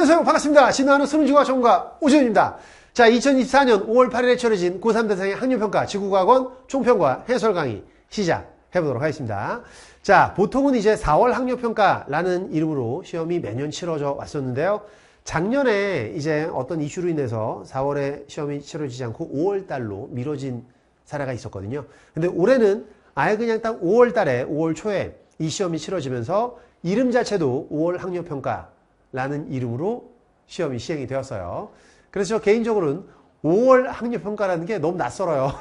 안녕하세요. 반갑습니다. 신화하는 수능지구학 전문가 오지훈입니다. 자, 2024년 5월 8일에 치러진 고3 대상의 학력평가, 지구과학원 총평과 해설 강의 시작해보도록 하겠습니다. 자, 보통은 이제 4월 학력평가라는 이름으로 시험이 매년 치러져 왔었는데요. 작년에 이제 어떤 이슈로 인해서 4월에 시험이 치러지지 않고 5월 달로 미뤄진 사례가 있었거든요. 근데 올해는 아예 그냥 딱 5월 달에, 5월 초에 이 시험이 치러지면서 이름 자체도 5월 학력평가 라는 이름으로 시험이 시행이 되었어요. 그래서 개인적으로는 5월 학력평가라는 게 너무 낯설어요.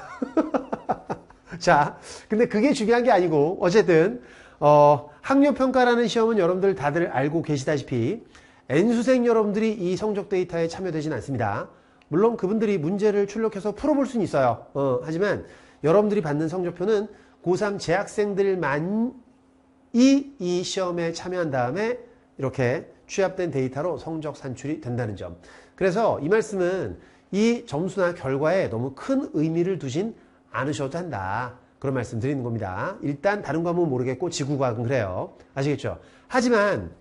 자, 근데 그게 중요한 게 아니고 어쨌든 어, 학력평가라는 시험은 여러분들 다들 알고 계시다시피 N수생 여러분들이 이 성적 데이터에 참여되진 않습니다. 물론 그분들이 문제를 출력해서 풀어볼 수는 있어요. 어, 하지만 여러분들이 받는 성적표는 고3 재학생들만이 이 시험에 참여한 다음에 이렇게 취합된 데이터로 성적 산출이 된다는 점. 그래서 이 말씀은 이 점수나 결과에 너무 큰 의미를 두진 않으셔도 한다. 그런 말씀 드리는 겁니다. 일단 다른 과목은 모르겠고 지구과학은 그래요. 아시겠죠? 하지만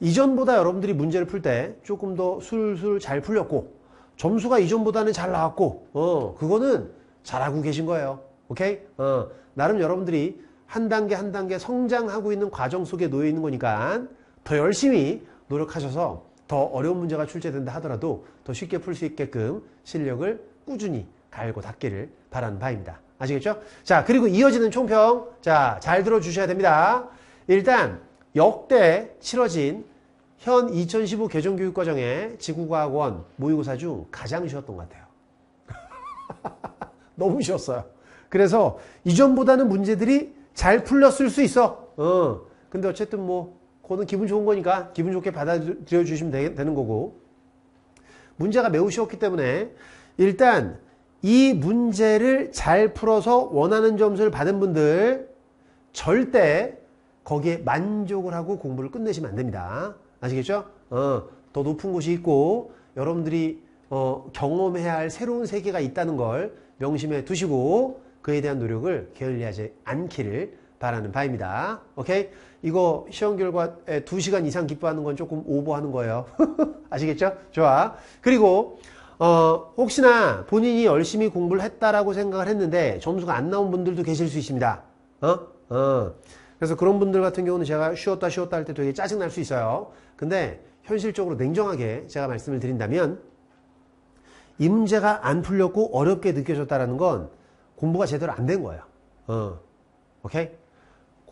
이전보다 여러분들이 문제를 풀 때 조금 더 술술 잘 풀렸고 점수가 이전보다는 잘 나왔고 어 그거는 잘하고 계신 거예요. 오케이? 어 나름 여러분들이 한 단계 한 단계 성장하고 있는 과정 속에 놓여 있는 거니까 더 열심히 노력하셔서 더 어려운 문제가 출제된다 하더라도 더 쉽게 풀 수 있게끔 실력을 꾸준히 갈고 닦기를 바라는 바입니다. 아시겠죠? 자, 그리고 이어지는 총평. 자, 잘 들어주셔야 됩니다. 일단, 역대 치러진 현 2015 개정교육과정의 지구과학원 모의고사 중 가장 쉬웠던 것 같아요. 너무 쉬웠어요. 그래서 이전보다는 문제들이 잘 풀렸을 수 있어. 어. 근데 어쨌든 뭐 그거는 기분 좋은 거니까 기분 좋게 받아들여 주시면 되, 되는 거고 문제가 매우 쉬웠기 때문에 일단 이 문제를 잘 풀어서 원하는 점수를 받은 분들 절대 거기에 만족을 하고 공부를 끝내시면 안 됩니다. 아시겠죠? 어, 더 높은 곳이 있고 여러분들이 어, 경험해야 할 새로운 세계가 있다는 걸 명심해 두시고 그에 대한 노력을 게을리하지 않기를 바라는 바입니다. 오케이? 이거 시험 결과에 2시간 이상 기뻐하는 건 조금 오버하는 거예요. 아시겠죠? 좋아. 그리고 어, 혹시나 본인이 열심히 공부를 했다라고 생각을 했는데 점수가 안 나온 분들도 계실 수 있습니다. 어? 어. 그래서 그런 분들 같은 경우는 제가 쉬었다 쉬었다 할 때 되게 짜증날 수 있어요. 근데 현실적으로 냉정하게 제가 말씀을 드린다면 임제가 안 풀렸고 어렵게 느껴졌다라는 건 공부가 제대로 안 된 거예요. 어. 오케이?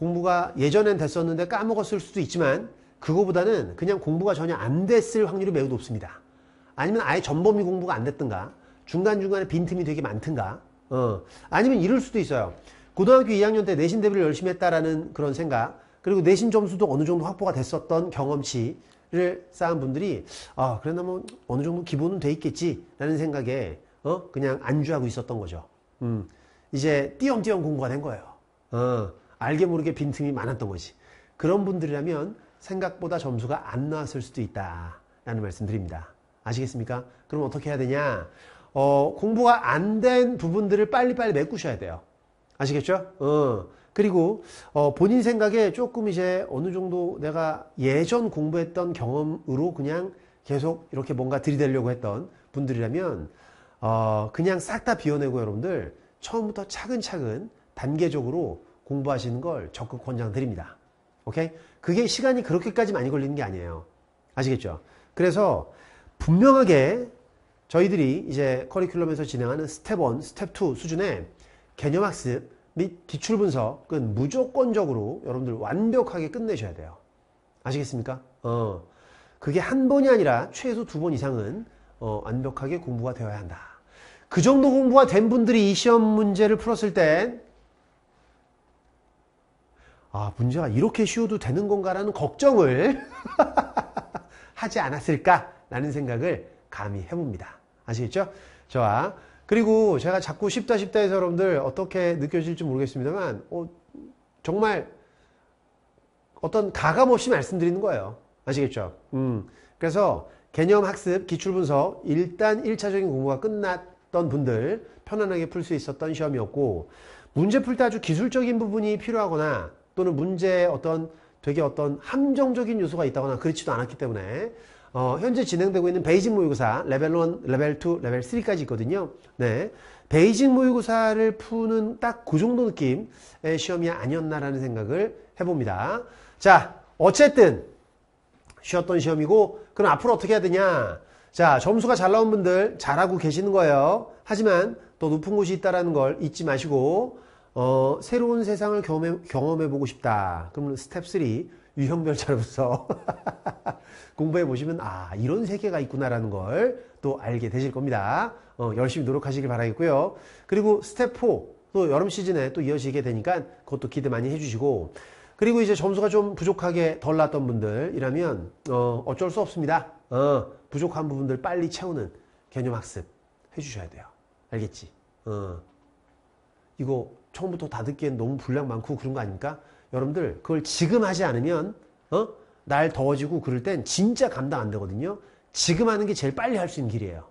공부가 예전엔 됐었는데 까먹었을 수도 있지만 그거보다는 그냥 공부가 전혀 안 됐을 확률이 매우 높습니다. 아니면 아예 전범위 공부가 안 됐든가 중간중간에 빈틈이 되게 많든가 어, 아니면 이럴 수도 있어요. 고등학교 2학년 때 내신 대비를 열심히 했다라는 그런 생각 그리고 내신 점수도 어느 정도 확보가 됐었던 경험치를 쌓은 분들이 아 그래나 뭐 어느 정도 기본은 돼 있겠지라는 생각에 어 그냥 안주하고 있었던 거죠. 음, 이제 띄엄띄엄 공부가 된 거예요. 어, 알게 모르게 빈틈이 많았던 거지. 그런 분들이라면 생각보다 점수가 안 나왔을 수도 있다라는 말씀드립니다. 아시겠습니까? 그럼 어떻게 해야 되냐? 어, 공부가 안 된 부분들을 빨리빨리 메꾸셔야 돼요. 아시겠죠? 어. 그리고 어, 본인 생각에 조금 이제 어느 정도 내가 예전 공부했던 경험으로 그냥 계속 이렇게 뭔가 들이대려고 했던 분들이라면 어, 그냥 싹 다 비워내고 여러분들 처음부터 차근차근 단계적으로 공부하시는 걸 적극 권장드립니다. 오케이? 그게 시간이 그렇게까지 많이 걸리는 게 아니에요. 아시겠죠? 그래서 분명하게 저희들이 이제 커리큘럼에서 진행하는 스텝 1, 스텝 2 수준의 개념 학습 및 기출 분석은 무조건적으로 여러분들 완벽하게 끝내셔야 돼요. 아시겠습니까? 어. 그게 한 번이 아니라 최소 두 번 이상은 어, 완벽하게 공부가 되어야 한다. 그 정도 공부가 된 분들이 이 시험 문제를 풀었을 땐 아, 문제가 이렇게 쉬어도 되는 건가라는 걱정을 하지 않았을까라는 생각을 감히 해봅니다. 아시겠죠? 좋아. 그리고 제가 자꾸 쉽다 쉽다 해서 여러분들 어떻게 느껴질지 모르겠습니다만, 어, 정말 어떤 가감 없이 말씀드리는 거예요. 아시겠죠? 음. 그래서 개념 학습, 기출 분석, 일단 1차적인 공부가 끝났던 분들 편안하게 풀 수 있었던 시험이었고, 문제 풀 때 아주 기술적인 부분이 필요하거나 또는 문제에 어떤 되게 어떤 함정적인 요소가 있다거나 그렇지도 않았기 때문에 어, 현재 진행되고 있는 베이징 모의고사 레벨 1, 레벨 2, 레벨 3까지 있거든요. 네. 베이징 모의고사를 푸는 딱 그 정도 느낌의 시험이 아니었나라는 생각을 해봅니다. 자, 어쨌든 쉬었던 시험이고 그럼 앞으로 어떻게 해야 되냐? 자, 점수가 잘 나온 분들 잘하고 계시는 거예요. 하지만 또 높은 곳이 있다는 걸 잊지 마시고 어, 새로운 세상을 경험해, 보고 싶다. 그러면 스텝 3 유형별자로서 공부해 보시면 아 이런 세계가 있구나라는 걸 또 알게 되실 겁니다. 어, 열심히 노력하시길 바라겠고요. 그리고 스텝 4 또 여름 시즌에 또 이어지게 되니까 그것도 기대 많이 해주시고 그리고 이제 점수가 좀 부족하게 덜 났던 분들이라면 어, 어쩔 수 없습니다. 어, 부족한 부분들 빨리 채우는 개념 학습 해주셔야 돼요. 알겠지? 어. 이거 처음부터 다 듣기엔 너무 분량 많고 그런 거 아닙니까? 여러분들 그걸 지금 하지 않으면 어? 날 더워지고 그럴 땐 진짜 감당 안 되거든요. 지금 하는 게 제일 빨리 할 수 있는 길이에요.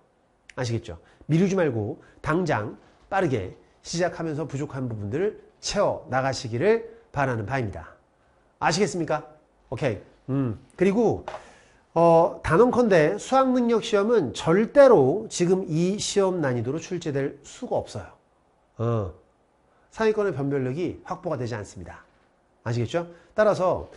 아시겠죠? 미루지 말고 당장 빠르게 시작하면서 부족한 부분들을 채워 나가시기를 바라는 바입니다. 아시겠습니까? 오케이. 음. 그리고 어, 단언컨대 수학 능력 시험은 절대로 지금 이 시험 난이도로 출제될 수가 없어요. 어. 상위권의 변별력이 확보가 되지 않습니다. 아시겠죠? 따라서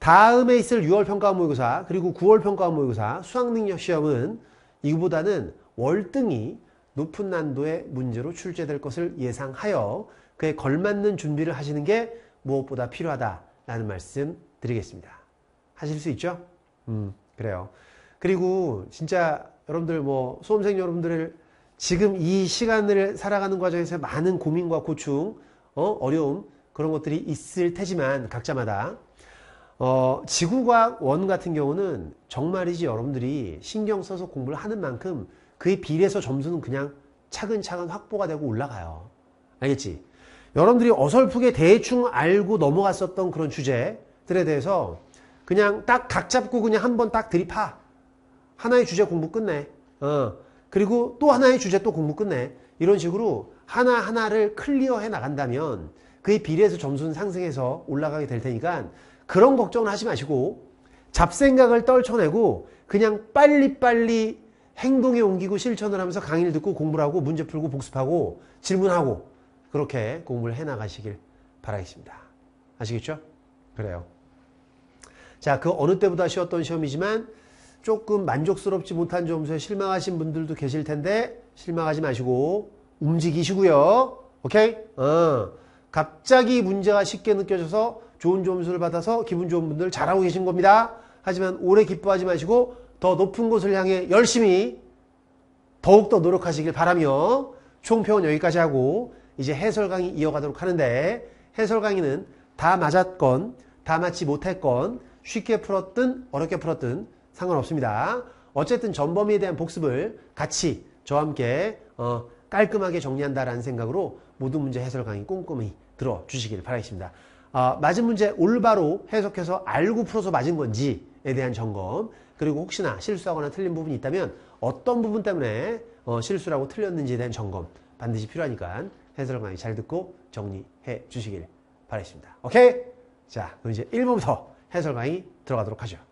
다음에 있을 6월 평가 모의고사 그리고 9월 평가 모의고사 수학능력 시험은 이거보다는 월등히 높은 난도의 문제로 출제될 것을 예상하여 그에 걸맞는 준비를 하시는 게 무엇보다 필요하다라는 말씀 드리겠습니다. 하실 수 있죠? 음, 그래요. 그리고 진짜 여러분들 뭐 수험생 여러분들을 지금 이 시간을 살아가는 과정에서 많은 고민과 고충, 어, 려움 그런 것들이 있을 테지만 각자마다 어, 지구과학 원 같은 경우는 정말이지 여러분들이 신경 써서 공부를 하는 만큼 그에 비례해서 점수는 그냥 차근차근 확보가 되고 올라가요. 알겠지? 여러분들이 어설프게 대충 알고 넘어갔었던 그런 주제들에 대해서 그냥 딱 각 잡고 그냥 한번 딱 들이파. 하나의 주제 공부 끝내. 어, 그리고 또 하나의 주제 또 공부 끝내. 이런 식으로 하나하나를 클리어해 나간다면 그에 비례해서 점수는 상승해서 올라가게 될 테니까 그런 걱정을 하지 마시고 잡생각을 떨쳐내고 그냥 빨리빨리 행동에 옮기고 실천을 하면서 강의를 듣고 공부를 하고 문제 풀고 복습하고 질문하고 그렇게 공부를 해나가시길 바라겠습니다. 아시겠죠? 그래요. 자, 그 어느 때보다 쉬웠던 시험이지만 조금 만족스럽지 못한 점수에 실망하신 분들도 계실 텐데 실망하지 마시고 움직이시고요. 오케이? 어. 갑자기 문제가 쉽게 느껴져서 좋은 점수를 받아서 기분 좋은 분들 잘하고 계신 겁니다. 하지만 오래 기뻐하지 마시고 더 높은 곳을 향해 열심히 더욱더 노력하시길 바라며 총평은 여기까지 하고 이제 해설 강의 이어가도록 하는데 해설 강의는 다 맞았건 다 맞지 못했건 쉽게 풀었든 어렵게 풀었든 상관없습니다. 어쨌든 전범위에 대한 복습을 같이 저와 함께 어, 깔끔하게 정리한다라는 생각으로 모든 문제 해설 강의 꼼꼼히 들어주시길 바라겠습니다. 어, 맞은 문제 올바로 해석해서 알고 풀어서 맞은 건지에 대한 점검 그리고 혹시나 실수하거나 틀린 부분이 있다면 어떤 부분 때문에 어, 실수라고 틀렸는지에 대한 점검 반드시 필요하니까 해설 강의 잘 듣고 정리해 주시길 바라겠습니다. 오케이? 자 그럼 이제 1번부터 해설 강의 들어가도록 하죠.